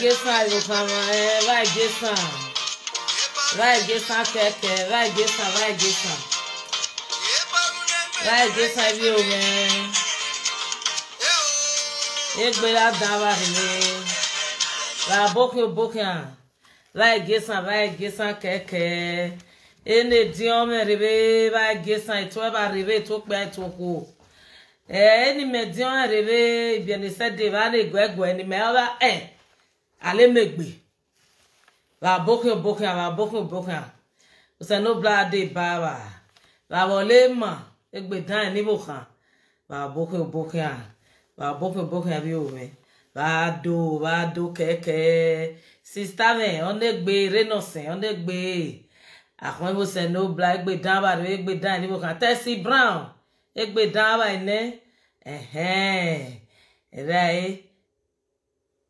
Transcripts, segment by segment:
Jésù àlùfàmà ẹ ráì Jésù à ráì Jésù àkẹ́kẹ́ ráì Jésù à ráì Jésù à ráì Jésù à bí omi ẹ egbe la da wa le ra bokin bokin à ráì Jésù à ráì Jésù àkẹ́kẹ́ ene diɔn mɛ rebe va gesa etu eba rebe etu kpɛ etu ko ɛɛ eh, enimɛ diɔn rebe ibiɛnisɛ de va ne gbɛgbɛ enimɛ ɔba ɛ. Eh alemegbe va bokin bokin va bokin no usenobla de baba va wọlé ma, egbe dán níbò kan va bokin bokin va bokin bokin bí me, va do va do on sista mi ọ̀nẹ́gbe renọ̀sìn ọ̀nẹ́gbe àkọ́nbó senobla egbe dán bá rẹ egbe dán níbò kan tẹ́sí brown egbe dán bá ẹ̀ ní ẹ̀hẹ́n ẹ̀rẹ́ right?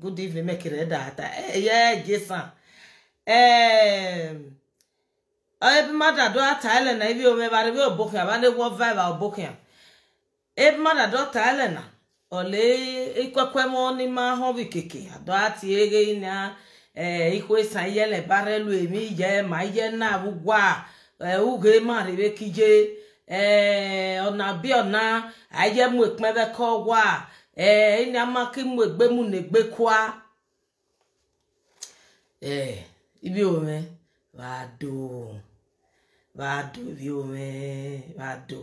good evening eh, eh, eh, mekere data ye jesa ee ebe mmadụ adọ ataele na ebe omebara ebe obokia banegwo vibe obokia ebe mmadụ adọ taele na ole ikwekwem n'ime bi keke, adọ ati eghe na ee ikwesa ihe lebara lu emi, ije ma iye na abụgwa uge maribekije ee ọna bi ọna anyị mụ ekpebe be ọgwa a ee eh, ịna amaka mgbe egbe m na-egbekwa ee eh, ibi ome vado vado ibi ome vado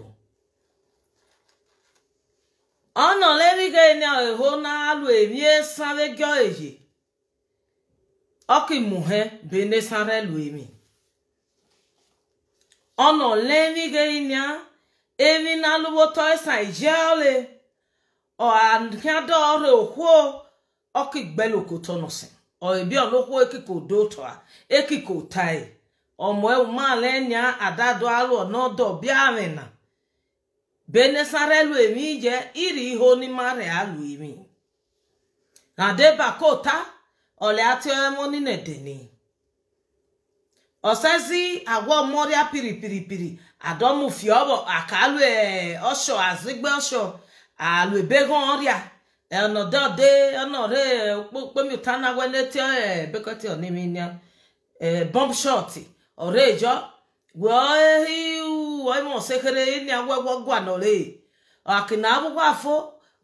ọ nọla erigo enya eho na-alụ emie sarego ehe ọkimuhe bene sarelu emi ọ nọla erigo enya emi na alụboto ịsa e ije ọanyada ọrụ okwuo ọkụ igbelkotonusi obiọnụkwuo ekiko dotoa ekiko tai ọmụmalenya adadualu n'ọdọ Benesara elu emi ije iri ihe onimarialu emi na debakota oliatimonedeni osezi agwọ moria piripiripiri adomufiobo akalu osho azigbe osho alụebego ọrịa enọdọde ọnọrị okpokpemụtana wenete eh, bekọtị ọnimenya eh, bọmb shọt ọrejọ wee iwu ịmụsekere ịnya e wegwọgwa nọrị akịna akwụkwọ afọ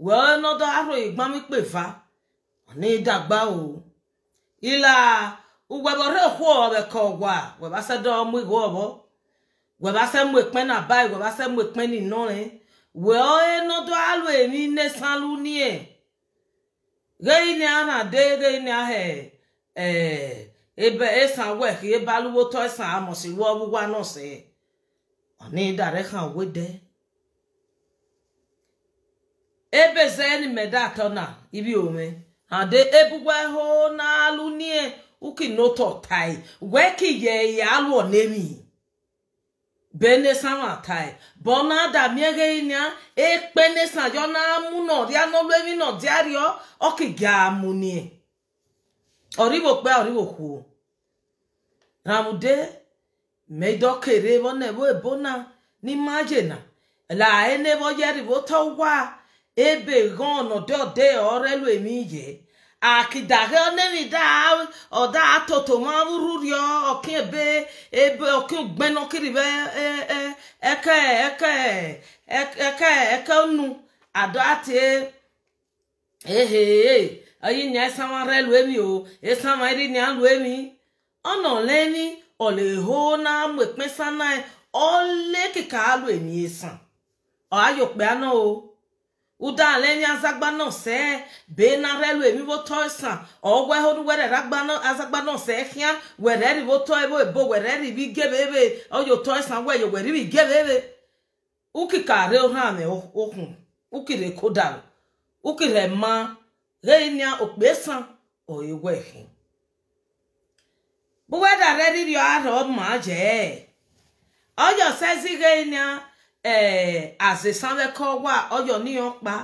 wee nọdọ arụ ịgbamikpefa ọnịdagba o ila ugwebọrị kwụ ọbekọ ọgwa webasadọ mụ igwe ọbọ webasa mụ ekpe na bai e, webasa mụ ekpe n'inọrị wee nọdụ alụ niile salụ nie geine a na-ade geine ahụ e, e, ebe esa wek e ebe alụwoto esa amụsị ruo ọgwụgwọ anọsị ọnịdara ha wede ebe zeni meda atọ na ibi ome ade ebugwa ho na alụ nie uki noto tai weki ye ya alụ ọnemi bene sama tai bona da miere inya e pene sa yo na mu no ria no lemi no diario o ki ga mu ni oribo pe oribo ku ramude me do kere bona bo Bona e ni majena la ene bo yeri bo to wa ebe gon no do de ore lu emi ye akidahe nerida oda totoma rurio okebe ebe okigbenokirie e, e, eke eke eke eke nu adati e. ehe ayinya esamara elu emi o esama irinya alu emi Ọ ọnọleni oleho na amụ mepesana ole kika alu emi Ọ ayọkpe anọ o udale enye azagbana se bee na relu emibo toisa ogwe horu were ragbana azagbana se hia were ribo to ebo ebo were ribi gebe ebe oyo toisa we yo were ribi gebe ebe ukika re ha me okun ukire kodaru ukire ma re opesa je ee eh, azisamekọwa oyoniokpa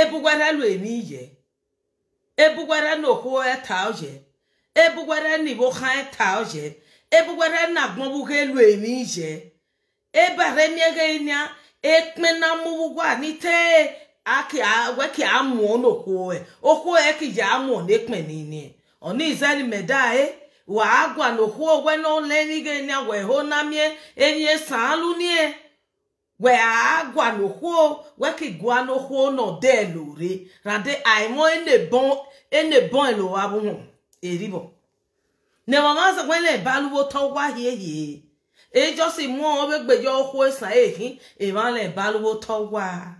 ebugwaranu emiye ebugwaranu okwuetaoje ebugwaranu igbo haetaoje ebugwaranu agbọgbugha elu emije ebarenieghenya ekpena mụgwanite weki amụọ n'okwue okwue kiji e. e amụọ n'ekpe niile ọnizeri medae wagwa n'okwu owe n'ụlọ enyi ga enya wee hụ na mie enyi e saalụ nie we agwa no ho we ki gwa no ho no de lore rande ai mo ene bon ene bon lo wa bo eribo ne mama so kwele baluwo to wa hie hie e jo si mo be gbe jo ho esan ehin e ma e e le baluwo to wa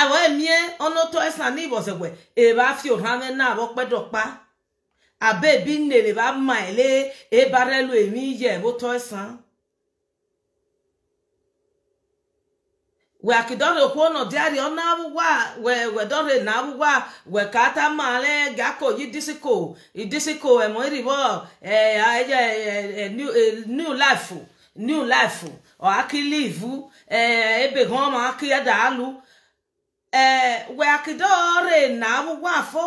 awo emie ono to esan ni bo se gwe e ba fi o ha na bo pe pa abebi nnere ba mma ele ebarelu eme ije bụtọ ịsa weakidorikwu ọnọdụ arịa ọna agbụgwa wedore na agbụgwa wekata male gakoyi disiko disiko emeribo e, e, e, new life new life ọakilivu ebeghọma akiyadalụ ee weakidore na agbụgwa afọ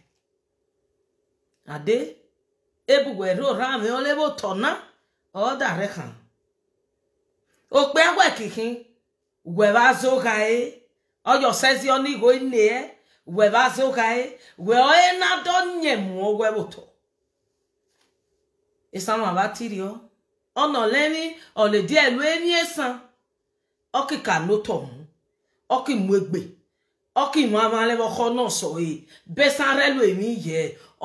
ade ebugweru ram olebo tona ọdare ha okpe agwa kiki weva zogae oyo sezi onigo ne weva zogae we oye e na donye mu weboto esan wa batirio ona leni ole die lu eni esan okika no to mu oki mu egbe oki mama le ko no so e besare lo emi ye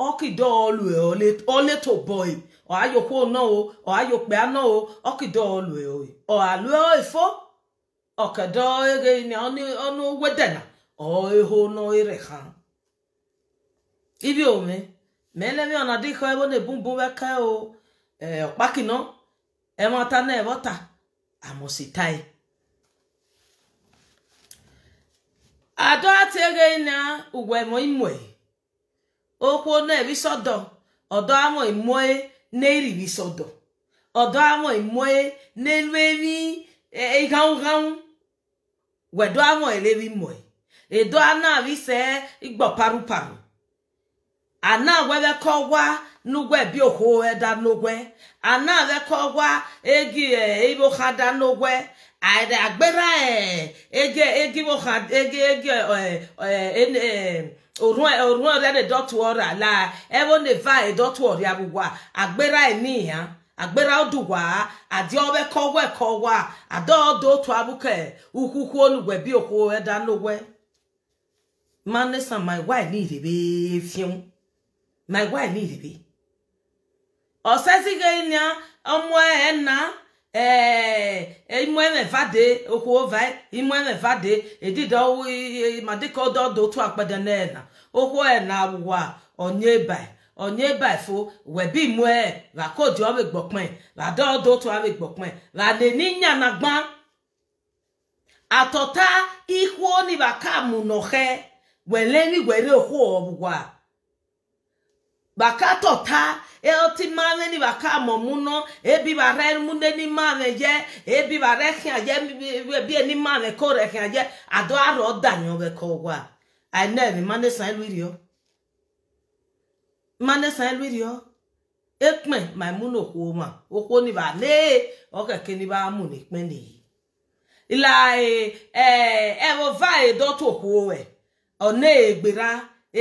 oki do lu e ole ole to boy o ayo ko na o o ayo pe ana o oki do lu e o e. o alu e, e fo o ka do ege ni onu onu wedena o e ho no e re ibi o me me le mi ona di ko e bo ne bun bun we ka o eh opakina e mo e ta na e bo amo si tai adọ atere na uwemo imwe okwo na ebisodo ọdọ amọ imwe na eribisodo ọdọ amọ imwe na elu ebi e, e, igawugawu wedo amọ elebi imwe edo ana abise igbo paruparu ana webe kọwa n'ugwe bi oho eda n'ugwe ana rekọwa egi ibo e, ha n'ugwe ada agbera e, ege egi bo ha ege ege e, orun orun ọrẹ ne dọtu ọra la ẹwọ ne va edọtu ọrẹ agbugba agbera emi ha agbera ọdụwa adị ọwe kọwa kọwa ada ọdụ otu abụke ukwukwu onugwe bi oho eda n'ugwe man listen my wife needs to be fiun my wife needs to be osesighenia omuena eeimene eh, vade okwuova imene vade edidowi madikododo otu akpadenena okwuena wa onyeba onyeba fo webi mue la kodi ome gbopin la dodo otu ome gbopin la neninya na gban atota ihu oni baka munohe weleni were okwu ọgwụgwa bakatota eti mane ni baka momuno ebi bare munde ni mane je ebi bare khia je bi ni mane ko re khia je ado aro danyo be ko wa i never mane san luirio mane san luirio ekpen my muno ko ma oko ni ba le o keke ni ba mu ni pin ni ila eh eh e va e do to ko we one egbera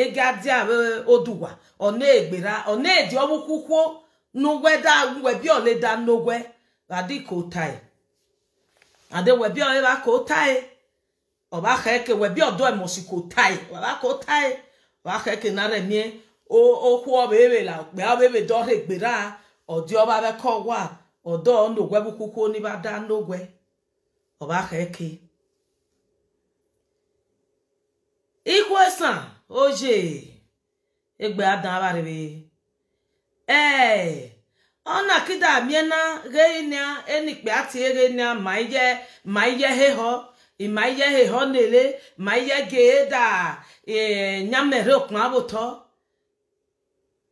ịgadia eh, oduwa ọ na-egbera ọ na-eji ọgwụkwụkwọ n'ugwedagwebi oleda n'ogwe adịkotai adewebioeba kotai ọbakeke webi odoemosikotai wabakotai wakeke naremie okwu ọbaebela okpe ọbaebedora egbera ọdịọbabekọwa ọdọ n'ogwebukwụkwọ n'ibada n'ogwe ọbakeke ikwe san oje egbe adabarịrị ee eh, ọ na-akịda miena ghena enikpe atie ghena ma ihe ma ihe hehọ ma ihe hehọ na-ele ma ihe ga-eda eh, nyamere okpun abụtọ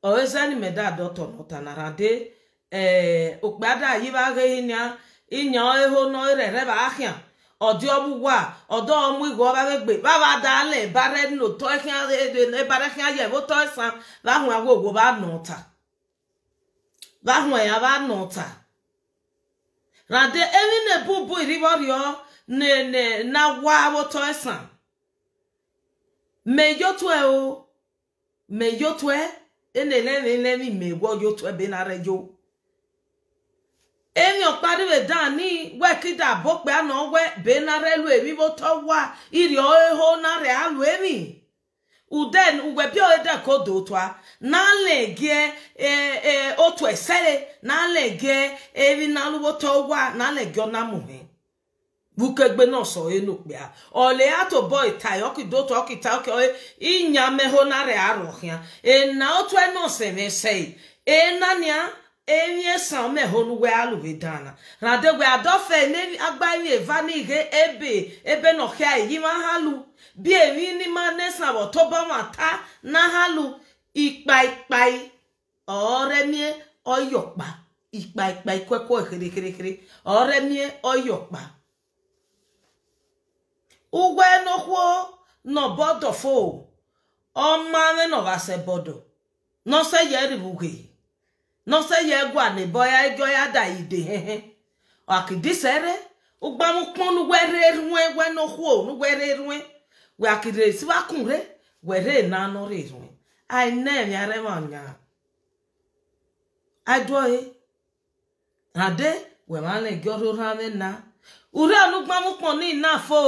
oezani medadọ tọnụtanara dị ee eh, okpe ada yiba ghena ịnya eho na ọ erere ba ahịa ọdị ọgbụgba ọdọ ọmụ igwe ọbaregbe baba dala ebare nlo ebare hịa ya ebota ịsa lahụ agwa ogwo ba nọ ụta lahụ ya ba nọ ụta rade ewi na-ebu bụ iribọrịọ na gwa bota ịsa meyotue o meyotue ena-elemi elemi megwo yotue benare yo enyo kpariwe dani wekida bokpe anọwe benarelu ebibotowa irio eho nari alu emi uden uwebioedekodotwa nalegie ee otu esere nalegie eri nalubotowa nalegionamuhe bukegbe nọsọ enukpia ole atobo itai e e, okidotu okita oke inyameho nari arohia na otu enoseme sei enania enye same holuwe alụwedana na degwe adofe ne agbanye vanihe ebe ebe nohia eyima halu biewi n'ime nesa ọtọba mata na halu ikpaikpai ọremie ọyọkpa ikpaikpai kwekwa hereherehere ọremie ọyọkpa ugwe nokwuo nọbọdọfo ọmanenọvasebodo nọse yeribugehi nose ya egwu ani boya ego ya da ide hehe akidisere ugbamukponu were erue gwe n'okwu onu were erue we akidere siwakunre were na anọrọ erue ai nem ya rema nya adoye ade we ma le goro ra me na ure onu gbamukpon ni na fo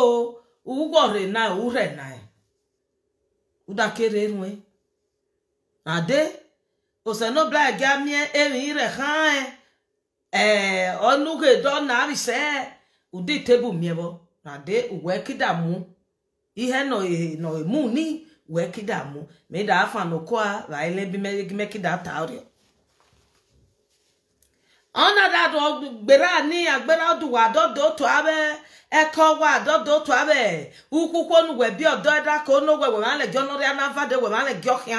ugo re na ure na e. udakere erue ade oseno black gamie eri ire ha ee eh, ọnụgo edo na arise ụdị e. tebụl miebo na de uwe kida mụ ihe nọ emu e ni uwe kida mụ ma ịda afa n'ụkọ a raile bimegime kida ta ọrịa ọnada adọ gbere ani agbere ọdụwa adọdọ otu abe eke ọgwa adọdọ otu abe ukwukwo onugwe bia ọdọ eda ka onugwe were alegi ọnụrịa na avade were alegi ọhịa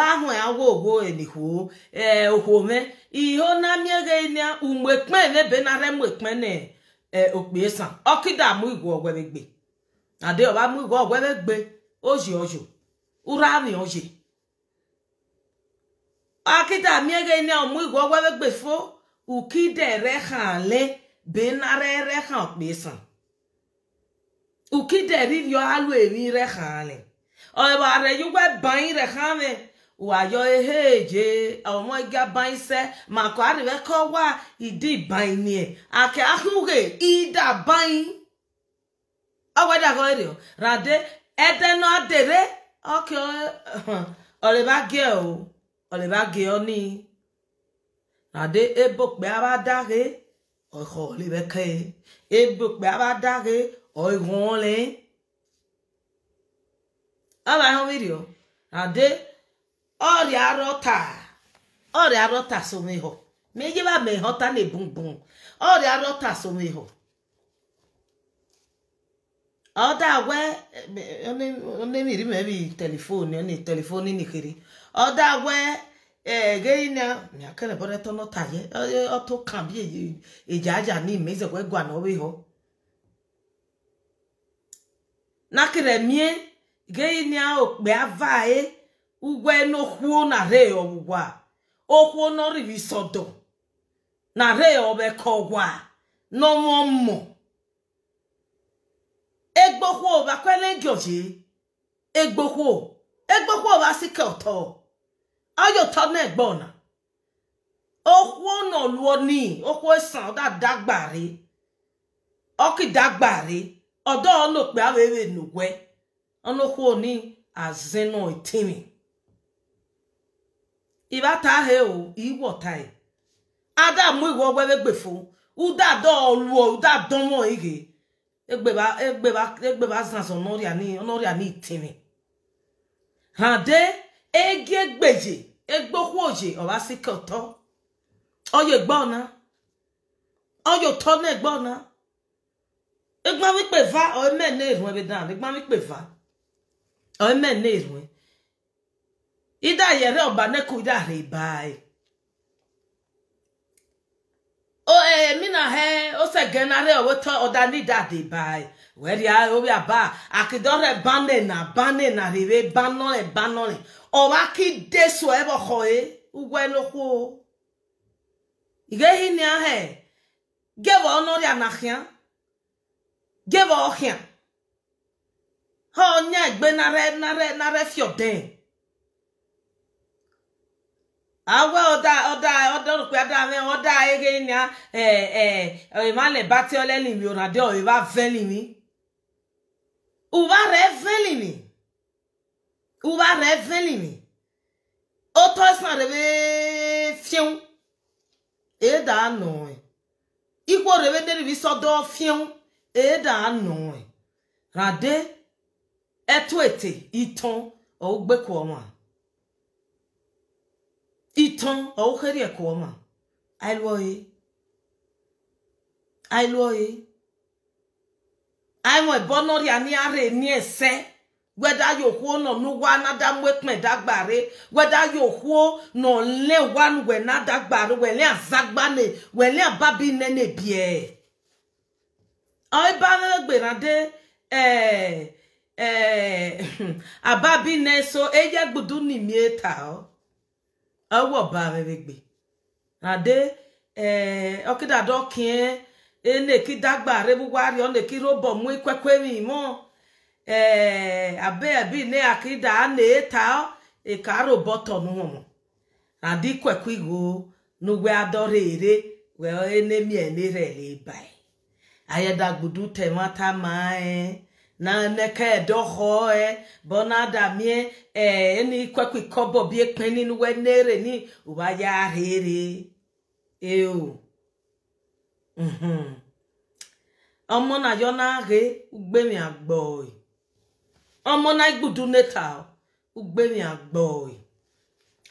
ahụ ya wo owo elihu ee ohome iho na mieghe na umgbe kpe nebe nara mgbe kpe na e, e, okpesa ọkịda amụ igwe ogweregbe adịọba amụ igwe ogweregbe oji ojo ụra amị oji ọkịda mieghe na ọmụ igwe ogweregbe fo ukide ere ha ale be nara ere ha okpesa ukide ririo alụ eri re ha ale wayo eheje omoiga bainse mako ariveko wa idi bainie ake ahuge ida bain awada gorio rade edeno adere oke oreba ge o oreba ge oni rade ebo pe abadare ojo lebeke ebo pe abadare oigun le aba hon video rade ọrịa arọta ọrịa arọta someho ma ejeba ma ịghọta na ebumbum ọrịa arọta someho ọ dagwe eh, onye miri mebi telefoni telefoni nikiri ọ dagwe egeina akẹrẹbọrẹtọ nọta yẹ ọtọ kan aja èjì ajá ní ìmẹsẹkọ ẹgbà náà wíhọ nakẹrẹ mie geina anyị. ugweno huo na re ogwa okwo no rivisodo na re obekogwa no mommo egbokwo ba kwele gyoje egbokwo egbokwo ba sikoto ayo to na egbona okwo no luo ni okwo san da dagbare oki dagbare odo no pe awewe nugwe onokwo ni azeno itimi ibata he o iwo tai ada mu iwo wewe gbefo uda do oluo uda don mo ige egbe ba egbe ba egbe ba san so nori ani, nori ani tini hande ege gbeje egboku oje oba sike oto oye gbo na oyo to na gbo na egba wi pe va o me na irun ebe dan egba wi pe va o me na irun ida yere obaneko ida rebai o eh mina he o se genare o weto oda ni da de bai weri a o bia ba akidore bane na bane na rebe bano e bano le o ba ki desu e bo ho e ugwe no ko ige hi ni a he gebo onori anahian gebo ohian ho nya gbe na re na re na re fio den awe ọdá ọdá ọdọrùpẹ adáhẹ ọdá ege ni ẹ ẹ ìmàlẹ bàtí ọlẹlì mi ọ̀nàdẹ ọ̀yẹ̀bà fẹ́lì mi ùbá rẹ fẹ́lì mi ùbá rẹ fẹ́lì mi ó tọ́ sàn rẹ bẹ́ẹ́ fíẹ́wù èédà nù ẹ̀ ikú rẹ bẹ́ẹ́ dẹ́rẹ́bí sọ́dọ̀ fíẹ́wù èédà nù ẹ̀ ràdé ẹ̀tọ́ ètè ìtàn wọn. iton aukheri akwoma ailwoye ailwoye aiwon ibonori ani are ni ese na you who no no one other workman dagbare whether you who no le one when not dagbare when le zagbane when le babi nene bie oi ba gberade eh eh ababi ne so eya gbudu ni mieta taa. awo baregbe ade eh okida dokin ele ki dagba re buwari one ki robo mu ikwekwe mi mo eh abe abi ne akida ne ta e ka boto nu mo adi kwekwe igo nugwe adore ere we enemi enere le bai ayeda gbudu temata mai na neke doho e bonada mie e ni kwekwi kobo bie kpeni ni we nere ni uba ya rere eu mhm ọmọ na yo na re ugbe mi agbo ọmọ na igbudu neta ugbe mi agbo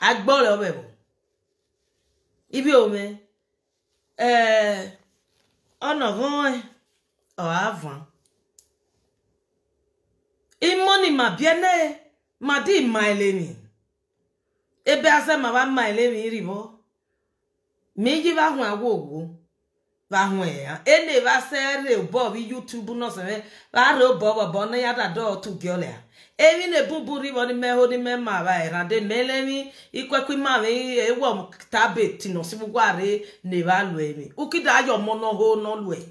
agbo le obe bo ibi ome eh ọ̀nà gan e, o imoni mabiene madi maeleni ebe asema ba maeleni ribo meji ba hun awo owo ba hun eya ele ba se re bo bi youtube no se me ba re bo bo bo na yada do tu giole ya evi ne bubu ribo ni me ho ni me ma ba era de melemi ikwekwi ma me ewo tabe tino si bugu are ne ba lu emi ukida ayo mo no ho no lu e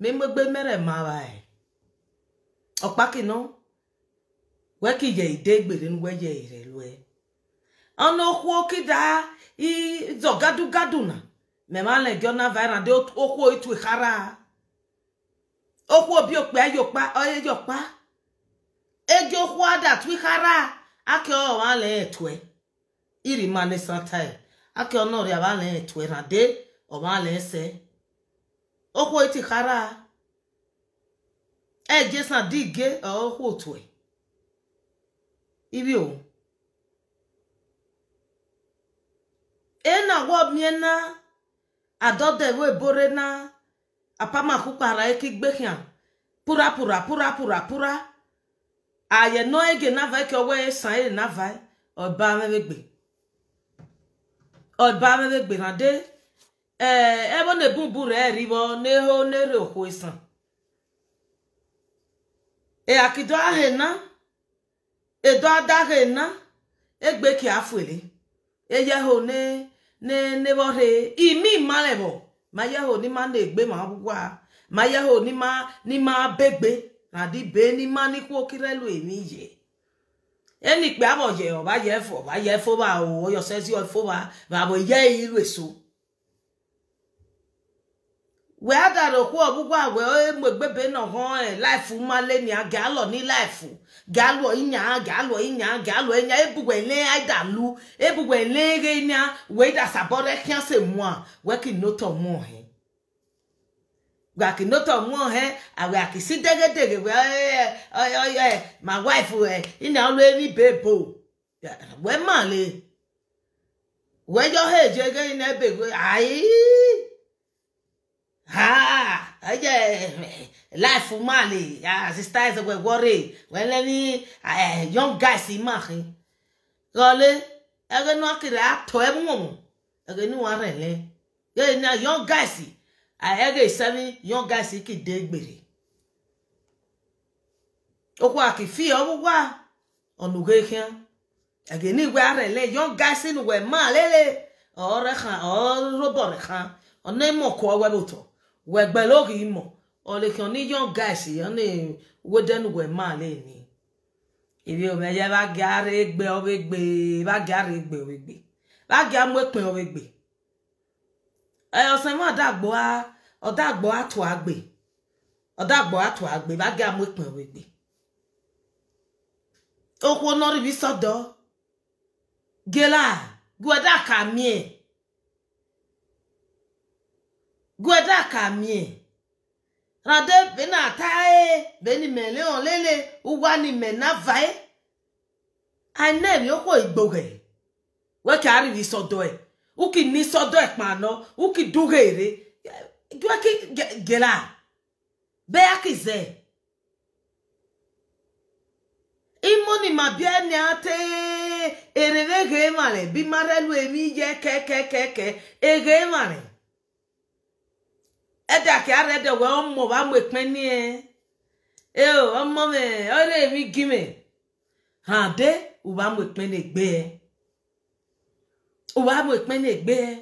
me megbe mere ma ba e opaki no Weki ye wekije idegbere ngweje irelue ọnụ okwu okida izogadugaduna memalegiona vira dị okwu oituhara okwu obi okpe eyokpa egi okwu adatuhara akiowale e irimanisata o etue na de omale ese okwu oituhara ejesan dige okwu otue ibio o e na adodewe bore na apamakukwara ekigbehia pura pura pura pura pura aye no ege nava ke owe san e nava oba mewegbe oba mewegbe rande eh ebo ne bubu re ribo ne ho ne re okwesan e akido ahena edo adaghe na egbe ki afuele eye ne ne ne bore imi malebo ma ye ni ma na egbe ma bugwa ma ye ni ma ni ma begbe na di be ni ma ni ku okirelu emi ye eni pe abo ye o ba ye fo ba ye fo ba o yo se si o fo ba ba bo ye iru eso wee adarokwu ọgbụgba wee egbebe nọhụ laịfụ malenia ga-alọ n'laịfụ ga-alụ inya ga-alụ inya ga-alụ inya ebugwe le aidalu ebugwe leghe inya wee dasabọrọ kiase mụa wee kinotọ mụọ he gwa kinotọ mụọ he awe akisi degedege wee oyoyo ma waịfụ ịna ọlụ eri bebo wee male wee yọha eje ege ina ebe ayii Ah, life mali sista ẹ wẹ wọre wẹlẹ ní young guys máa kí lọlé ẹgbẹ náà kiri atọ ẹ mọ mọ ẹgbẹ ní wọn rẹ lẹ yẹ ní young guys I ẹgbẹ ìsẹmí young guys kì í dé gbèrè okwu àkì fi ọwụwa ọnụgo ihe ẹgbẹ ní ìwé rẹ lẹ young guys nìwẹ máa lélẹ ọrẹ kan ọrọbọrẹ kan ọ̀nà ìmọ̀kọ ọwẹ́ bùtọ̀ wẹ̀gbẹ́ lórí ìmọ̀ ọ̀lẹ́kàn ní young guys yẹn ní wẹ́dẹ́nuwẹ̀ máa lè ní ìwé ọmọ ẹ̀yẹ bá gẹ́ àárẹ̀ gbẹ ọ̀rẹ́ gbẹ bá gẹ́ àárẹ̀ gbẹ ọ̀rẹ́ gbẹ bá gẹ́ amúpin ọ̀rẹ́ gbẹ ẹ̀ ọ̀sẹ̀ mọ́ ọ̀dàgbọ́ á ọ̀dàgbọ́ àtọ̀ àgbẹ̀ ọ̀dàgbọ́ àtọ̀ àgbẹ̀ bá gẹ́ amúpin ọ̀rẹ́ gbẹ okwu nọrọ ibi sọdọ gela gweda ka mie gweda k'amie mie rade bena tae beni mele on lele uwani mena vae aneri oko igboge we ka ari isodo e uki ni sodo e, e pano uki dugere gwe ki gela be akize imoni ma bia ni ate erere ge mare bi mare lu emi ye ke ke ke ke ege mare ẹdà kí arẹdẹ wẹ ọmọ wa mọ ìpẹ ní ẹ ẹ o ọmọ mi ọrẹ mi gí mi hàn dé wà mọ ìpẹ ní gbé ẹ wà mọ ìpẹ ní gbé ẹ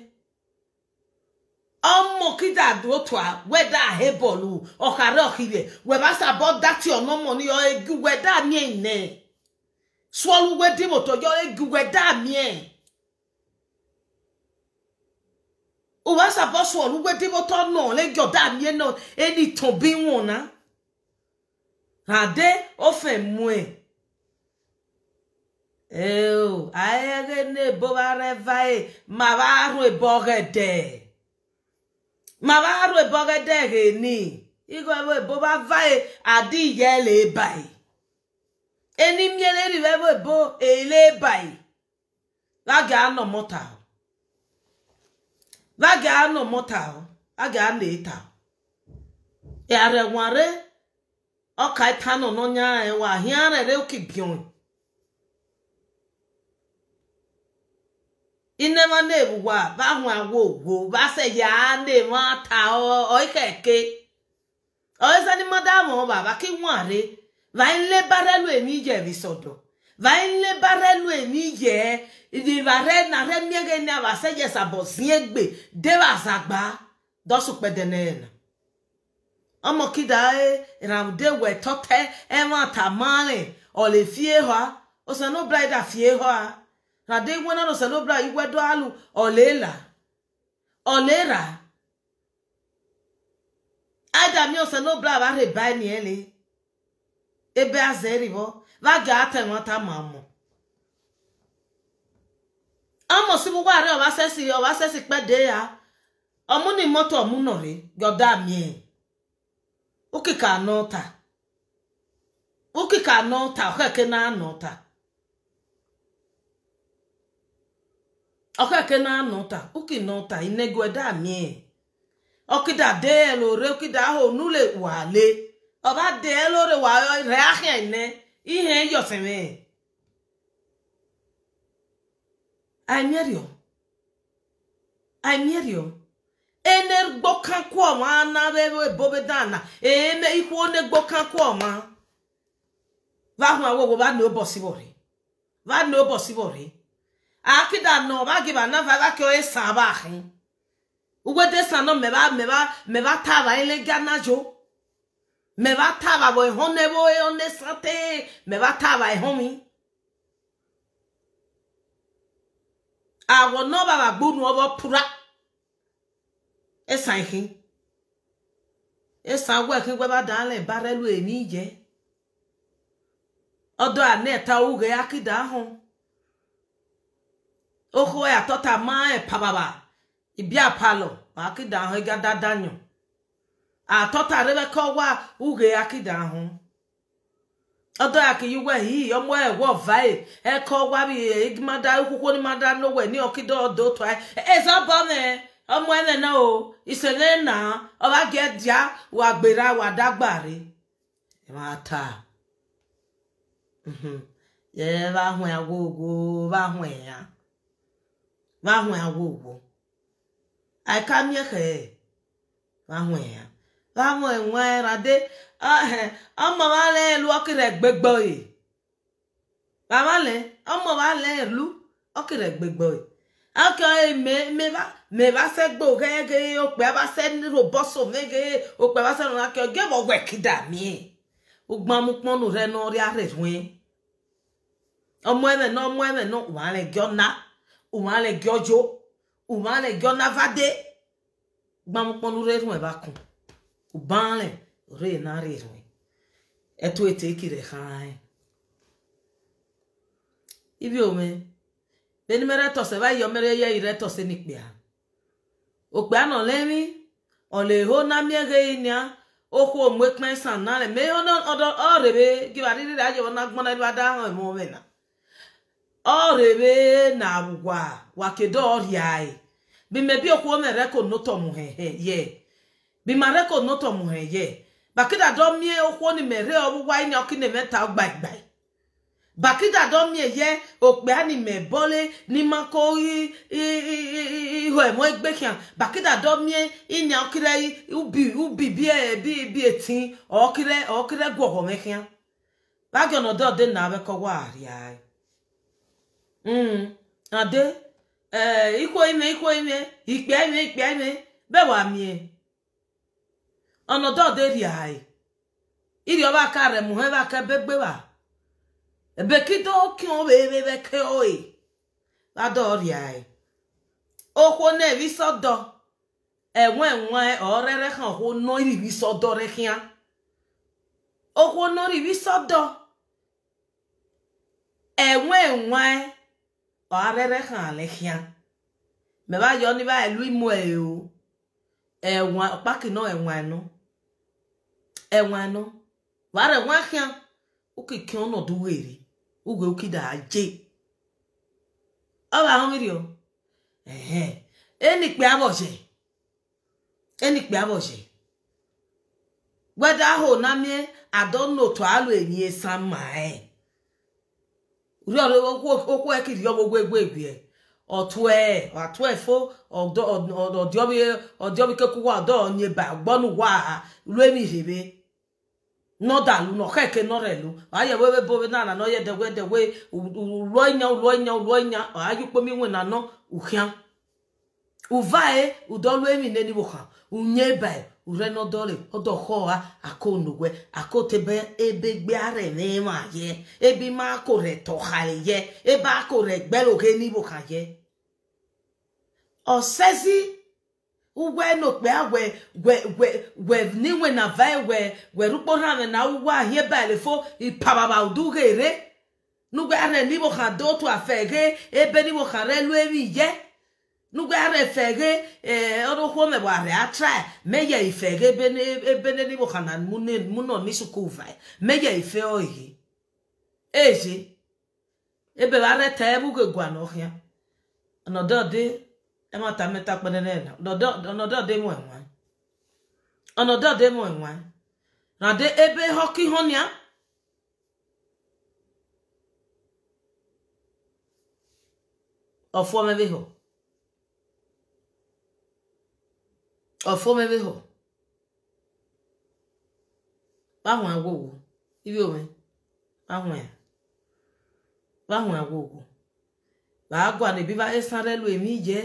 ọmọ kídà dòtò à wẹdà àhẹ bọọlù ọkàrẹ ọkìlẹ wẹbà sábọ dátì ọ̀nà mọ ní ọ egi wẹdà mi ẹ nẹ sọlù wẹdìmọtò yọ egi wẹdà ubasabosu olugwedimoto no legiodamie no enitan bi won na ade ofe mu e eo aere ne bobareva vae, ma ba ro e de. ma ba ro e de re ni igo ewo ebo ba va e, adi ye le bai eni miele ri ewo ebo ele bai la ga no mota bagano mota agana ita yare e nware ọka itano n'ọnya ewa hiara ere oke bion inema na-ebuwa bahụ agwa ogwo base ya na-eme ata oikeke oezani mmadụ ama ọba baki nware vaile barelu emi ije bisodo vaile barelu eni ye ni vare na re miege ni avase ye sabo ziegbe de vasagba dosu pedene ena ọmọ kida e ramde we tote ewa tamale ole fie ho o se no brida fie ho rade igwe na no se no bra igwe do alu olela olera ada mi o se no bra va re ba ni ebe azeri bo lájà àtẹ̀wọ́n ata a máa mọ̀ si gbogbo àárẹ̀ ọ̀básẹ́sì ọ̀básẹ́sì ya ọmú ni mọ́tò ọmú nà rí yọ̀dá mi ẹ̀ ó kìkà ta ó kìkà àná ta ọ̀kẹ́kẹ́ ta ta inego ọba dé ẹ̀ lóore ihe yofeme aimerio aimerio enegbokakwuọma na wewe bobedana eme ikwu onye gbokakwuọma vahụ awogo va na ụbọchị wori va na ụbọchị wori akida na ọba gị ba na vaga ka onye sa aba ahụ ugwede sa nọ meba meba meba taba ele gana jo Me bataba bo hone bo e onde sate. Me bataba e homi. Awo no baba bunu obo pura. Esan hin. Esan wo kin gbe ba dan le barelu eni Odo Odo aneta uge akida hon. e ya tota ma e pababa. Ibi apalo. Akida hon ga danyo. atọtarịbakọwa uhe akidahụ ọdọakiyiwe hihi ahụ ọmụ ọdọ tó ẹ ẹsọ bọmẹ ọmọ ẹnẹ náà o ìṣẹlẹ náà ọba gẹ díà wà gbéra wà dágbàre ẹ máa ta ẹ bá hùn ẹ gbogbo ramwe nwe rade ọmọ ah, eh, wa lẹ ẹlu ọkẹrẹ gbẹgbọ yìí bàbá lẹ ọmọ wa lẹ ẹlu ọkẹrẹ gbẹgbọ yìí ọkẹ mẹ mẹ bá mẹ bá sẹ gbó gẹgẹ ọpẹ bá sẹ nílò bọsọ mẹgẹ ọpẹ bá sẹ nùnà kẹ gẹbọ wẹ kìdá miẹ ogbamukpọnu rẹ nọ rí arẹ rẹ ọmọ e. ẹmẹ náà ọmọ ẹmẹ náà wà lẹ gẹ ọna wà lẹ gẹ ọjọ wà lẹ gẹ ọna va dé gbamukpọnu rẹ rún ẹ e bá kùn u re na rirwe etu etekire hai ibi ome beni mere tose ba yo mere ye ire tose ni pia okpe ano lemi ole ho na mi ge inya oku omwe kpen san na le me ono odo orebe gibari ri ajo na gbona ri ada han mo me na orebe na agwa wa kedo ori ai bi me bi oku mere ko no to mu he he yeah bimareko noto muheye bakida do mie okwo ni mere obuwa ni okine meta gbaigbai e. bakida do mie ye ope ani mebole ni mako i iho emo egbekian bakida do mie inya okire ubi ubi bi e bi bi etin okire okire gwo mekian bagyo no do de na be ko wa ari mm ade eh ikwo ime ikwo ime ikpe ime ikpe ime be wa mie ọnọdụ eri anyị iri ọba aka rẹ mụ ebe aka ebe gbewa ebe kido oke ọba ebe ebe ke oyi bada ọrịa anyị okwo na-ebi sọdọ enwe enwe ọrịrị ha ọkwụ n'iribi sọdọ rịhịa okwo n'iribi sọdọ enwe enwe ọrịrị ha rịhịa mẹba yọ ní báyìí lú ìmú ẹ o ẹwọn pákì náà ẹwọn ẹnu. No. enwenu wara enwe ahịa okike ọnọdụ were oge okide aje ọba ahụmirio ehe enikpe abọje enikpe abọje weda ahụ na mie adọnotu alụ enyi samma e okwu ekiri ọgbogbo egwu egwu ọtụe atụefo ọdịọbike kwụwa ọdọ onye ba gbọnụgwa ha rue nọdalu nọ keke nọrelu aye wewe bobe nana no yede wede we uloinya uloinya uloinya ayu kpomi we nano uhia uvae udolu emi neni woha unyebe ure nọdọle ọdọhọha akonugwe akotebe ebe gbeare nema ye ebi ma akore tọhari ye ebe akore gbẹroge ni woha ye ọsẹsi uwe no kpe we we we we niwe na vae we we rupo rane na uwa hie ba elefo i pababa udu gere nugwe are ni mo ha do tu afege ebe nibo mo ha re lu ewi ye nugwe are fege eh odo ho me wa re atra meya ye ifege ebe ni ebe ni mo ha na mu ne mu no ni ife oyi eji ebe wa re ta ebu ge gwa no hia no ẹ má ta na. pẹnẹnẹ ọnọdọ de mu ẹnwa ọnọdọ de mu ẹnwa na de ebe họkị họnịa ọfọ mebe họ ọfọ mebe họ gbanwe agwụgwụ ibi onwe gbanwe ya gbanwe agwụgwụ ba agwa na ebiba esarelu emi jee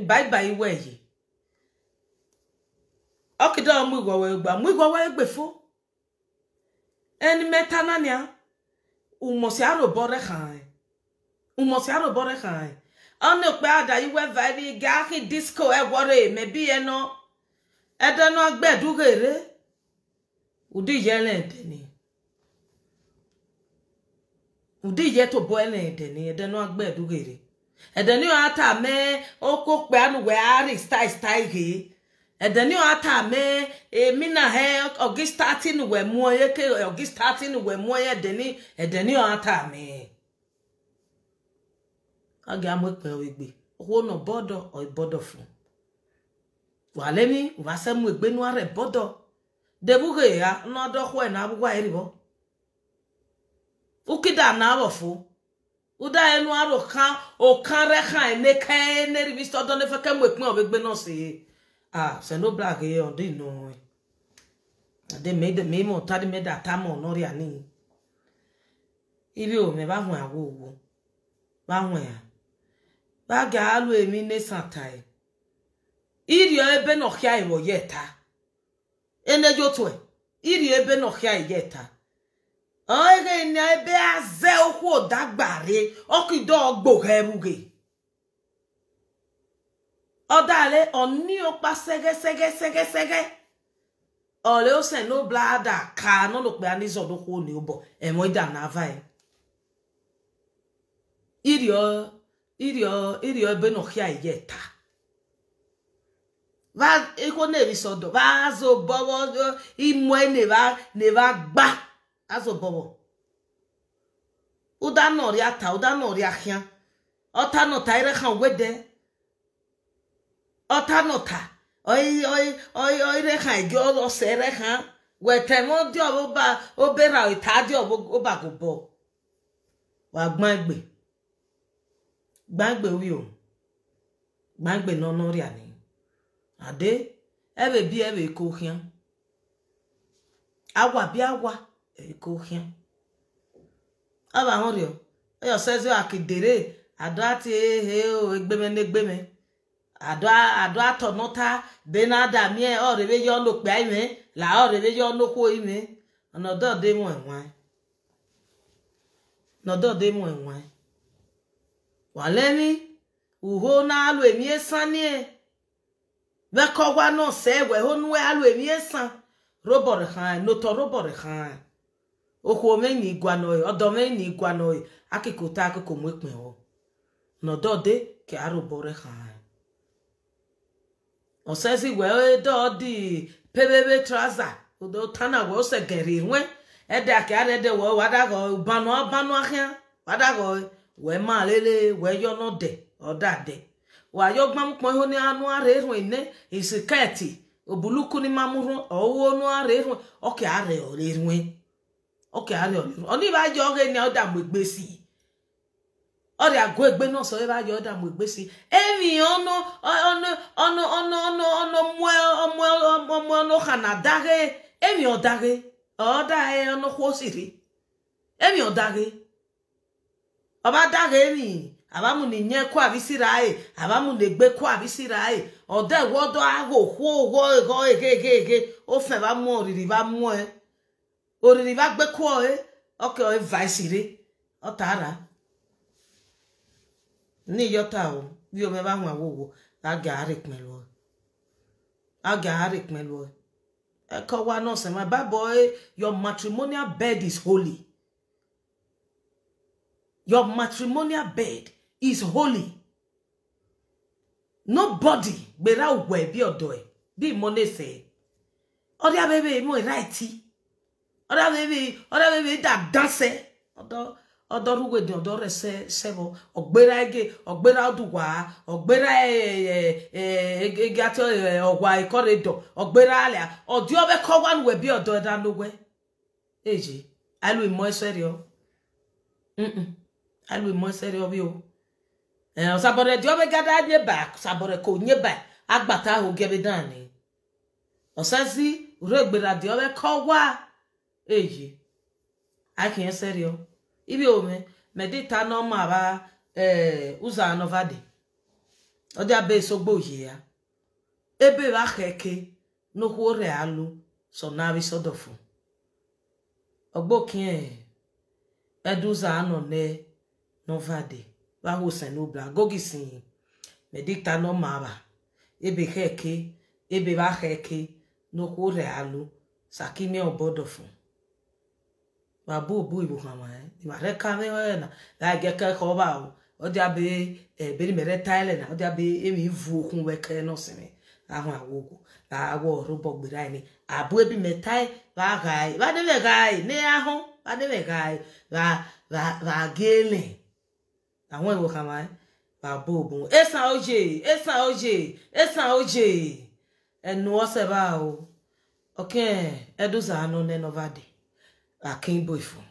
ịbaịba iwe yi ọkịda ọmụ igwe wee gba mụ igwe wee gbefo eni meta nania umosi arụbọrị ha umosi arụbọrị ha ọnụ kpe ada iwe vaịrị ga ahị disko egwọrọ emebi ya nọ ede nọ gbedughere ụdị yere edeni ụdị ye to bọ ene edeni ede nọ gbedughere edeni ata mee okokpe anu wee ari style style gị edeni ata mee emina he ogi starting wee mụọ ye ke ogi starting wee mụọ ye edeni edeni ata mee a ga-amụ ekpe egbe owó nọ bọdọ ọ bọdọ fún wà lẹni wà sẹmu ìgbénu ara ẹ bọdọ dẹbùkẹ ya ọnà ọdọkọ ẹ náà wà ẹ rìbọ ukida náà wọ fún. uda enu aro kan o kan re kan ene kan ene ribi sto don fe kan mo pin obe gbe na se ah se no black e on dey no ade me de me mo tadi me da ta mo no ri ani ibi o me ba hun awo owo ba hun ya e ba ga alu emi ne santai e. iri ebe no kia iwo e yeta ene jo to iri ebe no kia yeta oge na ebe aze okwu ụdagbare ọkụdo ọgbogheruge ọdale ọni ọkpa segesegesegese ọle ose n'oblada ka nọnụkpe anizọdụkwu na ụbọ emoida na avae irio irio irio ebe n'ọhịa ihe taa va ekwo na-erisodo va azụ bọwọ imue neva neva gbaa azụ bọbọ ụda nọrịa ta ụda nọrịa ahịa ọta nọta ere ha wede ọta nọta ire ha ege ọsọ ere ha wetem dị ọbụba obere ita dị ọbagụbọ wagba gbagbe wio gbagbe nọ n'ọrịa ni ade ebe bi ebe ko hịa agwa bịa agwa ekohia ọba ahụrịọ eyọsezi akidere adụ ati ehe e, egbeme n'egbeme adụ atọ n'ụta dena adamie ọrịbe ya ọnụkpa ime la ọrịbe ya ọnụkwu ime ọnọdụ dị mụ enwe ọnọdụ dị mụ enwe walemi uho na-alụ emi esanie vekọgwa nọọsụ egwe ho nue alụ emi esan robọrị ha notọ robọrị ha okwu omeni igwanoyi e, odomeni igwanoyi e. akụkụta akụkụ mwekpewo nọdọde ka arụbore ha e. osezi wee dọdị pebebe traza udotana wee osegeri nwe ede aka arede wee wadaghọ banụ banụ ahịa wadaghọ wee ma malele wee yọnọde ọdade wayo gbamkpọ ihu ni anụ ara eru ene isiketi obulukuni mamuru owo nu ara eru ọka ara eru ọkẹ̀ àárẹ̀ ọ̀nìrú ọ̀ní ìbájọ́ ọ̀rẹ́ ni ọ̀dà mọ̀ ẹgbẹ́ sí i ọ̀rẹ́ àgọ́ ẹgbẹ́ náà sọ ìbájọ́ ọ̀dà mọ̀ ẹgbẹ́ sí i ẹ̀mí ọ̀nà ọ̀nà ọ̀nà ọ̀nà ọ̀nà ọ̀nà ọmọ ọmọ ọ̀nà hànà dáre ẹ̀mí ọ̀dáre ọ̀ọ́dà ẹ̀ ọ̀nà kọ́sìrì ẹ̀mí ọ̀dáre ọba dáre ẹ̀mí àbámu ní nyẹ́ kó àbísíra ẹ̀ àbámu ní gbé kó àbísíra ẹ̀ ọ̀dà ìwọ́dọ̀ ahò hó hó ẹ̀họ́ ẹ̀gẹ́gẹ́gẹ́ ó fẹ́ bá mú ọ̀rìrì bá mú ẹ̀ oriri eh? va gbekwuo e oke oe vaisiri ọtara niyọta o bí ọmọ ẹ bá wọn àwòwò àgà àárẹ̀ pẹ̀lú ọ àgà àárẹ̀ pẹ̀lú ọ ẹ kọ́ wa náà sẹ́mi bábọ̀ ẹ your matrimonial bed is holy your matrimonial bed is holy nobody gbéra ògbọ ẹ bí ọ̀dọ̀ ẹ bí ìmọ̀lẹ́sẹ̀ ọdẹ abẹ́bẹ́ ìmọ̀ ìráìtì other baby other baby that dance odo odo ruwe de odo say, sebo ogbera ege ogbera oduwa ogbera eh ege ati ogwa ikoredo ogbera ale odi obe ko wan we bi odo da lowe eje alu imo serio mm alu imo serio bi o eh osabore di obe gada nye ba osabore ko nye ba agbata ho gebe dan ni osazi uregbera di obe ko wa eyi aki serio ibi ome medita n'ọma ba ee eh, ụzọ anọvadi ọdịabaesogbohi ya ebe aha eke n'okwu ọrịa alụ so narị sodofu ọgbọkie eduza anọ ne novade bahosenubla gogisiyi medita n'ọma ba ebe ha eke ebe aha eke n'okwu ọrịa alụ sakime obodofu wa bobo ibo kama eh ni wa reka we o na la ge ke ko ba o o dia be e be ni mere tile na o dia be e mi vu okun we ke no se mi la hun awogo la awo robo gbira e ni abu ebi me tai wa gai wa de be gai ni ahun wa de be gai wa wa wa gele àwọn ibo kama eh wa bobo esan oje esan oje esan oje ẹnu ọsẹ báà o ọkẹ ẹdùn sàánú nẹnu bá dé. Akin Boifo.